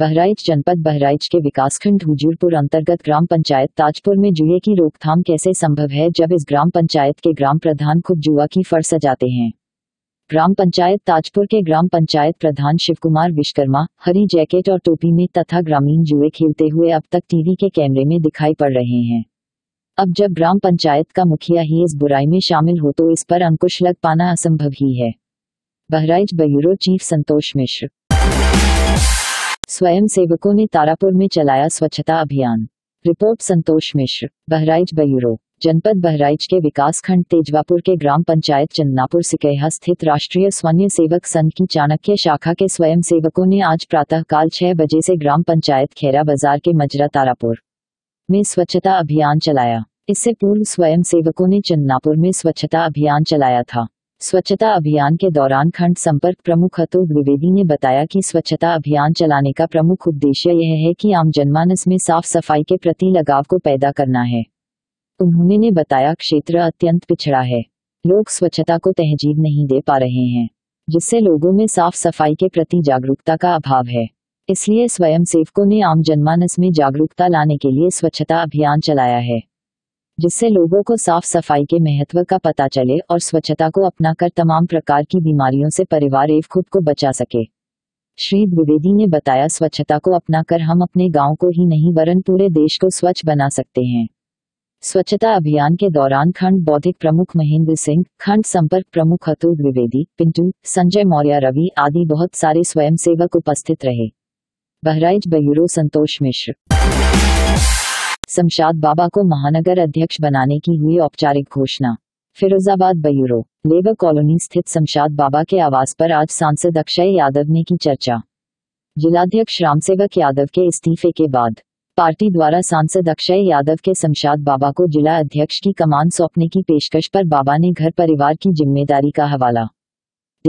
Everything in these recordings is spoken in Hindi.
बहराइच जनपद बहराइच के विकासखंड हुजूरपुर अंतर्गत ग्राम पंचायत ताजपुर में जुए की रोकथाम कैसे संभव है जब इस ग्राम पंचायत के ग्राम प्रधान खुद जुआ की फर सजाते हैं ग्राम पंचायत ताजपुर के ग्राम पंचायत प्रधान शिवकुमार विश्वकर्मा हरी जैकेट और टोपी में तथा ग्रामीण जुए खेलते हुए अब तक टीवी के कैमरे में दिखाई पड़ रहे हैं अब जब ग्राम पंचायत का मुखिया ही इस बुराई में शामिल हो तो इस पर अंकुश लग पाना असंभव ही है बहराइच ब्यूरो चीफ संतोष मिश्र स्वयं सेवकों ने तारापुर में चलाया स्वच्छता अभियान रिपोर्ट संतोष मिश्र बहराइच ब्यूरो जनपद बहराइच के विकास खंड तेजवापुर के ग्राम पंचायत चंदनापुर सिकेहा स्थित राष्ट्रीय स्वयं सेवक संघ की चाणक्य शाखा के स्वयं सेवकों ने आज प्रातः काल छह बजे से ग्राम पंचायत खेरा बाजार के मजरा तारापुर में स्वच्छता अभियान चलाया इससे पूर्व स्वयं सेवकों ने चंदनापुर में स्वच्छता अभियान चलाया था स्वच्छता अभियान के दौरान खंड संपर्क प्रमुख अतुल द्विवेदी ने बताया कि स्वच्छता अभियान चलाने का प्रमुख उद्देश्य यह है कि आम जनमानस में साफ सफाई के प्रति लगाव को पैदा करना है उन्होंने ने बताया क्षेत्र अत्यंत पिछड़ा है लोग स्वच्छता को तहजीब नहीं दे पा रहे हैं जिससे लोगों में साफ सफाई के प्रति जागरूकता का अभाव है इसलिए स्वयंसेवकों ने आम जनमानस में जागरूकता लाने के लिए स्वच्छता अभियान चलाया है जिससे लोगों को साफ सफाई के महत्व का पता चले और स्वच्छता को अपनाकर तमाम प्रकार की बीमारियों से परिवार एवं खुद को बचा सके श्री द्विवेदी ने बताया स्वच्छता को अपनाकर हम अपने गांव को ही नहीं वरन पूरे देश को स्वच्छ बना सकते हैं स्वच्छता अभियान के दौरान खंड बौद्धिक प्रमुख महेंद्र सिंह खंड संपर्क प्रमुख अतुल द्विवेदी पिंटू संजय मौर्य रवि आदि बहुत सारे स्वयंसेवक उपस्थित रहे बहराइच ब्यूरो संतोष मिश्र शमशाद बाबा को महानगर अध्यक्ष बनाने की हुई औपचारिक घोषणा फिरोजाबाद बयूरो लेबर कॉलोनी स्थित शमशाद बाबा के आवास पर आज सांसद अक्षय यादव ने की चर्चा जिलाध्यक्ष रामसेवक यादव के इस्तीफे के बाद पार्टी द्वारा सांसद अक्षय यादव के शमशाद बाबा को जिला अध्यक्ष की कमान सौंपने की पेशकश पर बाबा ने घर परिवार की जिम्मेदारी का हवाला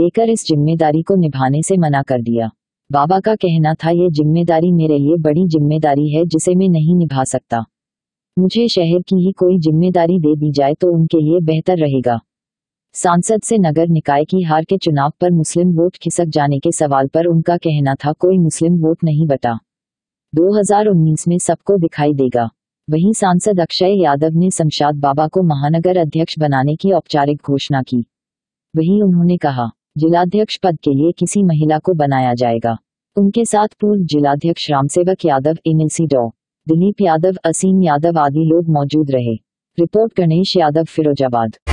देकर इस जिम्मेदारी को निभाने से मना कर दिया बाबा का कहना था ये जिम्मेदारी मेरे लिए बड़ी जिम्मेदारी है जिसे मैं नहीं निभा सकता मुझे शहर की ही कोई जिम्मेदारी दे दी जाए तो उनके लिए बेहतर रहेगा सांसद से नगर निकाय की हार के चुनाव पर मुस्लिम वोट खिसक जाने के सवाल पर उनका कहना था कोई मुस्लिम वोट नहीं बटा 2019 में सबको दिखाई देगा वहीं सांसद अक्षय यादव ने शमशाद बाबा को महानगर अध्यक्ष बनाने की औपचारिक घोषणा की वहीं उन्होंने कहा जिलाध्यक्ष पद के लिए किसी महिला को बनाया जाएगा उनके साथ पूर्व जिलाध्यक्ष रामसेवक यादव एल सी डॉ दिलीप यादव असीम यादव आदि लोग मौजूद रहे रिपोर्ट गणेश यादव फिरोजाबाद